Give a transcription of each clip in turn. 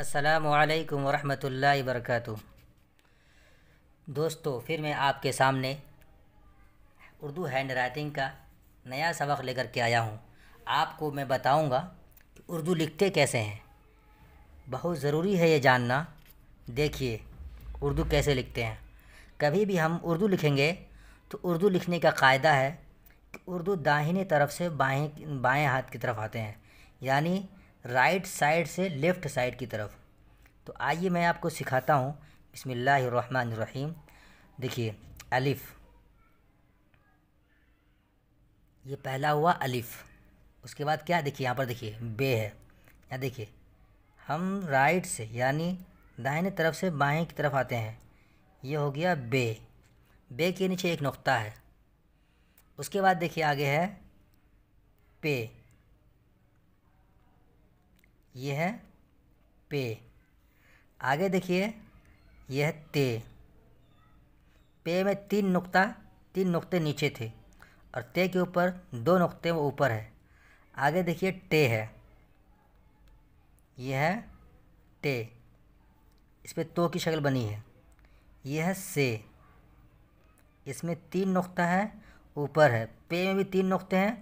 असलकम वरहमल वर्क दोस्तों फिर मैं आपके सामने उर्दू हैंड राइटिंग का नया सबक लेकर के आया हूँ आपको मैं बताऊँगा कि उर्दू लिखते कैसे हैं बहुत ज़रूरी है ये जानना देखिए उर्दू कैसे लिखते हैं कभी भी हम उर्दू लिखेंगे तो उर्दू लिखने का कायदा है कि उर्दू दाहिने तरफ से बाएँ बाएँ हाथ की तरफ आते हैं यानी राइट साइड से लेफ़्ट साइड की तरफ तो आइए मैं आपको सिखाता हूँ बसमीम देखिए अलिफ़ ये पहला हुआ अलिफ़ उसके बाद क्या देखिए यहाँ पर देखिए बे है यहाँ देखिए हम राइट से यानी दाहिने तरफ से बाएं की तरफ आते हैं ये हो गया बे बे के नीचे एक नुक्ता है उसके बाद देखिए आगे है पे ये है पे आगे देखिए यह है ते पे में तीन नुक्ता तीन नुक्ते नीचे थे और ते के ऊपर दो नुक्ते वो ऊपर है आगे देखिए टे है यह है टे इस पर तो की शक्ल बनी है यह है से इसमें तीन नुक्ता है ऊपर है पे में भी तीन नुक्ते हैं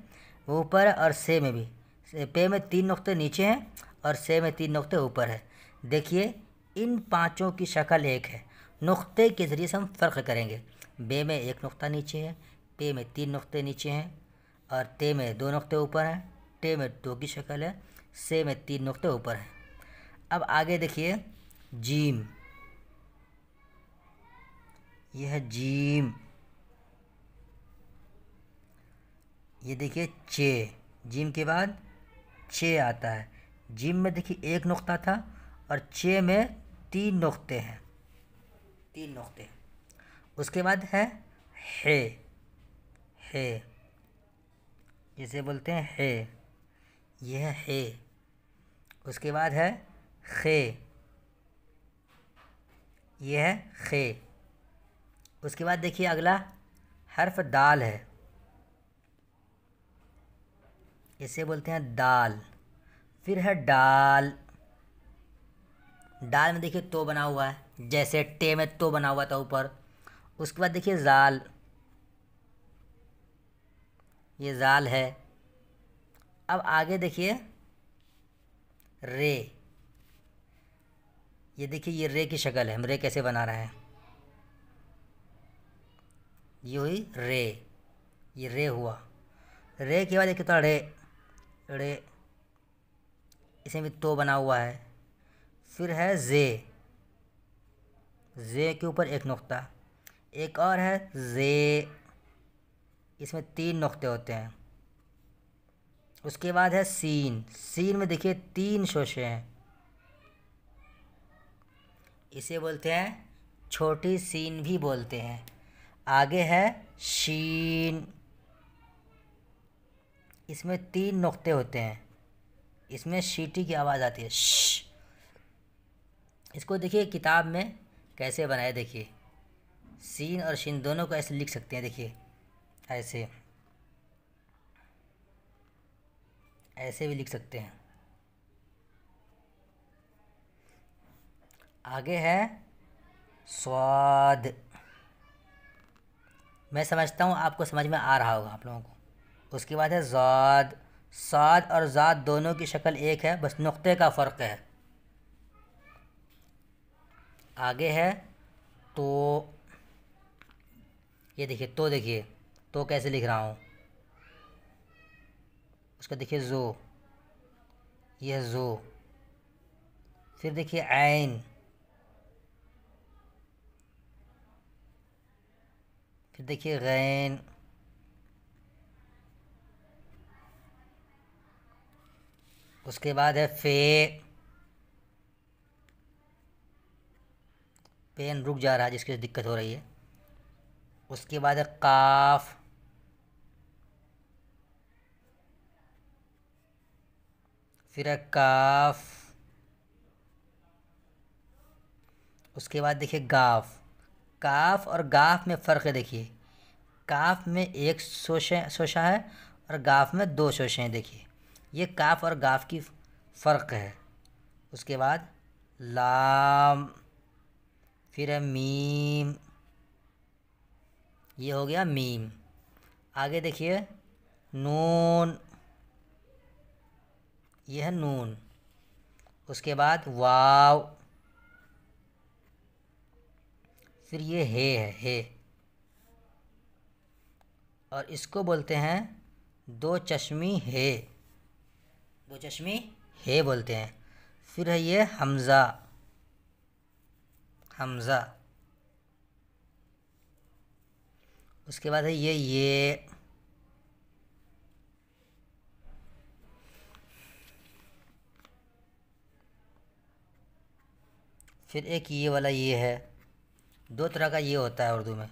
वो ऊपर है और से में भी पे में तीन नुक्ते नीचे हैं और से में तीन नुक्ते ऊपर है देखिए इन पाँचों की शक्ल एक है नुक्ते के ज़रिए से हम फ़र्क करेंगे बे में एक नुक्ता नीचे है पे में तीन नुक्ते नीचे हैं और ते में दो नुक्ते ऊपर हैं टे में दो की शक्ल है से में तीन नुक्ते ऊपर हैं अब आगे देखिए जीम यह है जीम ये देखिए चे जीम के बाद छे आता है जिम में देखिए एक नुक्ता था और चे में तीन नुक्ते हैं तीन नुक्ते उसके बाद है हे हे जिसे बोलते हैं हे यह है हे उसके बाद है खे यह है खे उसके बाद देखिए अगला हर्फ दाल है इसे बोलते हैं दाल फिर है डाल डाल में देखिए तो बना हुआ है जैसे टे में तो बना हुआ था ऊपर उसके बाद देखिए जाल ये जाल है अब आगे देखिए रे ये देखिए ये रे की शक्ल है हम रे कैसे बना रहे हैं ये हुई रे ये रे हुआ रे के बाद देखिए थोड़ा रे रे इसमें भी तो बना हुआ है फिर है जे जे के ऊपर एक नुक्ता एक और है जे इसमें तीन नुक्ते होते हैं उसके बाद है सीन सीन में देखिए तीन शोशे हैं इसे बोलते हैं छोटी सीन भी बोलते हैं आगे है शीन इसमें तीन नुक्ते होते हैं इसमें सीटी की आवाज़ आती है इसको देखिए किताब में कैसे बनाए देखिए सीन और शीन दोनों को ऐसे लिख सकते हैं देखिए ऐसे ऐसे भी लिख सकते हैं आगे है स्वाद मैं समझता हूँ आपको समझ में आ रहा होगा आप लोगों को उसके बाद है जवाद साद और ज़ात दोनों की शक्ल एक है बस नुक्ते का फ़र्क है आगे है तो ये देखिए तो देखिए तो कैसे लिख रहा हूँ उसका देखिए ज़ो ये ज़ो फिर देखिए आइन फिर देखिए गैन उसके बाद है फे पेन रुक जा रहा है जिसकी दिक्कत हो रही है उसके बाद है काफ फिर है काफ उसके बाद देखिए गाफ काफ और गाफ में फ़र्क है देखिए काफ में एक शोशे शोशा है और गाफ में दो शोशे हैं देखिए ये काफ और गाफ की फ़र्क है उसके बाद लाम फिर है मीम ये हो गया मीम आगे देखिए नून ये है नून उसके बाद वाव फिर ये हे है हे और इसको बोलते हैं दो चश्मी हे वो चश्मी हे बोलते हैं फिर है ये हमज़ा हमज़ा उसके बाद है ये ये फिर एक ये वाला ये है दो तरह का ये होता है उर्दू में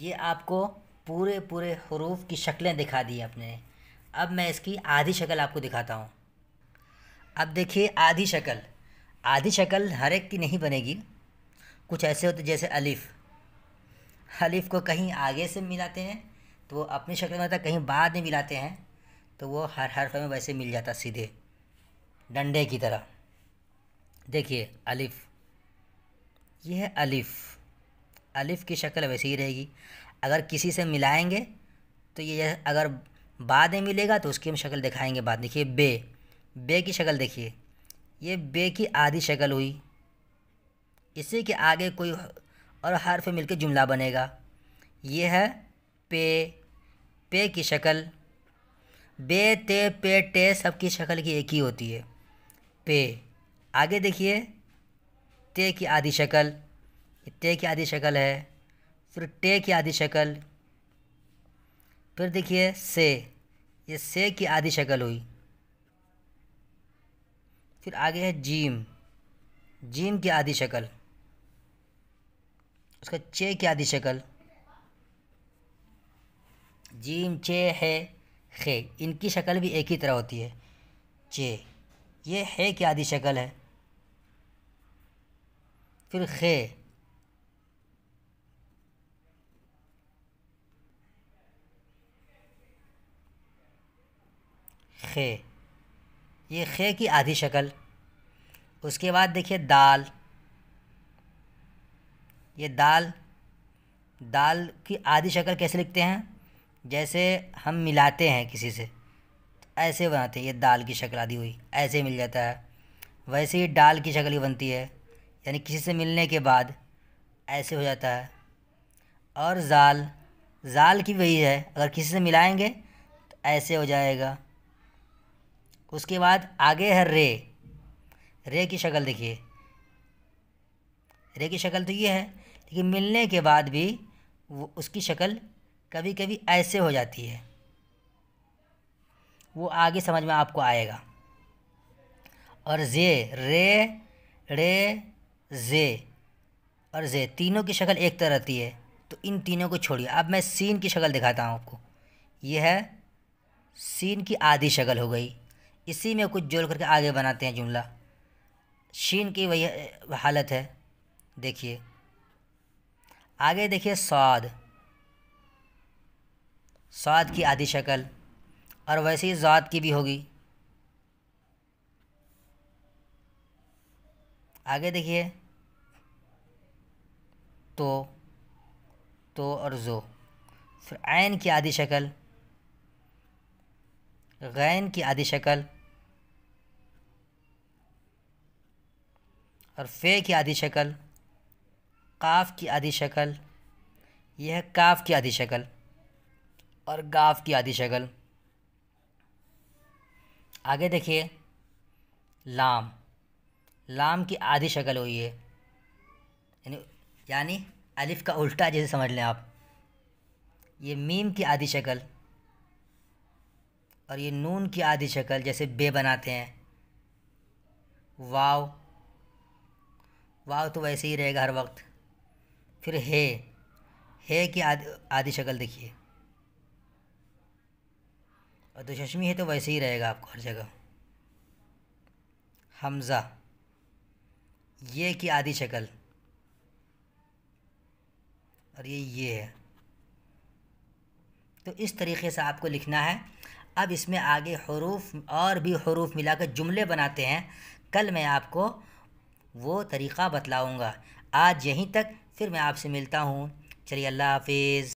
ये आपको पूरे पूरे हरूफ की शक्लें दिखा दी अपने अब मैं इसकी आधी शक्ल आपको दिखाता हूँ अब देखिए आधी शक्ल आधी शक्ल हर एक की नहीं बनेगी कुछ ऐसे होते जैसे अलिफ़ अलिफ़ को कहीं आगे से मिलाते हैं तो वो अपनी शक्ल में होता है कहीं बाद में मिलाते हैं तो वो हर फे में वैसे मिल जाता सीधे डंडे की तरह देखिए अलिफ़ यह है अलिफ़ अलिफ़ की शक्ल वैसे ही रहेगी अगर किसी से मिलाएंगे तो ये अगर बाद में मिलेगा तो उसकी हम शक्ल दिखाएंगे बाद देखिए बे बे की शक्ल देखिए ये बे की आधी शक्ल हुई इसी के आगे कोई और हर्फ के जुमला बनेगा ये है पे पे की शक्ल बे ते पे टे सब की शक्ल की एक ही होती है पे आगे देखिए ते की आधी शक्ल ते की आधी शक्ल है फिर टे की आधी शक्ल फिर देखिए से ये से की आधी शक्ल हुई फिर आगे है जीम जीम की आधी शक्ल उसका चे की आधी शक्ल जीम चे है खे इनकी शक्ल भी एक ही तरह होती है चे ये है की आधी शक्ल है फिर खे खे ये खे की आधी शक्ल उसके बाद देखिए दाल ये दाल दाल की आधी शक्ल कैसे लिखते हैं जैसे हम मिलाते हैं किसी से तो ऐसे बनाते हैं ये दाल की शक्ल आधी हुई ऐसे मिल जाता है वैसे ही डाल की शक्ल ही बनती है यानी किसी से मिलने के बाद ऐसे हो जाता है और जाल जाल की वही है अगर किसी से मिलाएंगे तो ऐसे हो जाएगा उसके बाद आगे है रे रे की शक्ल देखिए रे की शक्ल तो ये है लेकिन मिलने के बाद भी वो उसकी शक्ल कभी कभी ऐसे हो जाती है वो आगे समझ में आपको आएगा और जे रे रे जे और जे तीनों की शक्ल एक तरह रहती है तो इन तीनों को छोड़िए अब मैं सीन की शक्ल दिखाता हूँ आपको यह है सीन की आधी शक्ल हो गई इसी में कुछ जोड़ करके आगे बनाते हैं जुमला शीन की वही हालत है देखिए आगे देखिए स्वाद स्वाद की आधी शक्ल और वैसे ही ज़ात की भी होगी आगे देखिए तो तो और जो फिर आयन की आधी शक्ल गैन की आधी शक्ल और फ़े की आधी शक्ल काफ़ की आधी शक्ल यह है काफ़ की आधी शक्ल और गाफ की आधी शक्ल आगे देखिए लाम लाम की आधी शक्ल हुई है यानी यानी अलिफ का उल्टा जैसे समझ लें आप ये मीम की आधी शक्ल और ये नून की आधी शक्ल जैसे बे बनाते हैं वाव वाह तो वैसे ही रहेगा हर वक्त फिर है हे कि आदि आदि शक्ल देखिए और दुशमी है तो वैसे ही रहेगा आपको हर जगह हमज़ा ये की आदि शक्ल और ये ये है तो इस तरीके से आपको लिखना है अब इसमें आगे हरूफ और भी हरूफ मिलाकर जुमले बनाते हैं कल मैं आपको वो तरीक़ा बतलाऊँगा आज यहीं तक फिर मैं आपसे मिलता हूँ चलिए अल्लाह हाफिज़